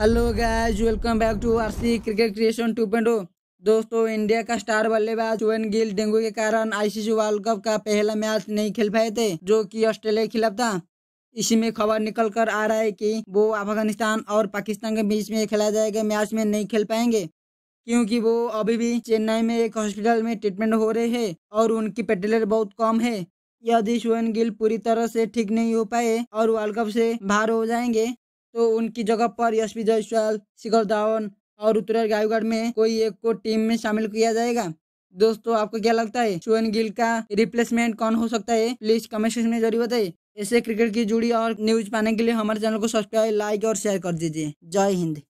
hello guys welcome back to RC cricket creation 2.0 दोस्तों India का star बल्लेबाज oven Gill dengue के कारण आईसीसी वर्ल्ड कप का पहला मैच नहीं खेल पाए थे जो कि ऑस्ट्रेलिया के खिलाफ था इसी में खबर निकल कर आ रहा है कि वो अफगानिस्तान और पाकिस्तान के बीच में खेला जाएगा मैच में नहीं खेल पाएंगे क्योंकि वो अभी भी चेन्नई में एक हॉस्पिटल में ट्रीटमेंट हो रहे हैं और उनकी पेटेलर बहुत कम है यदि शुभन गिल पूरी तरह से ठीक नहीं हो पाए और वर्ल्ड कप से बाहर हो जाएंगे तो उनकी जगह पर यश जयसवाल शिखर धावन और उत्तर गायगढ़ में कोई एक को टीम में शामिल किया जाएगा दोस्तों आपको क्या लगता है सुवन गिल का रिप्लेसमेंट कौन हो सकता है प्लीज कमेंट सेक्शन में जरूर बताइए ऐसे क्रिकेट की जुड़ी और न्यूज पाने के लिए हमारे चैनल को सब्सक्राइब लाइक और शेयर कर दीजिए जय हिंद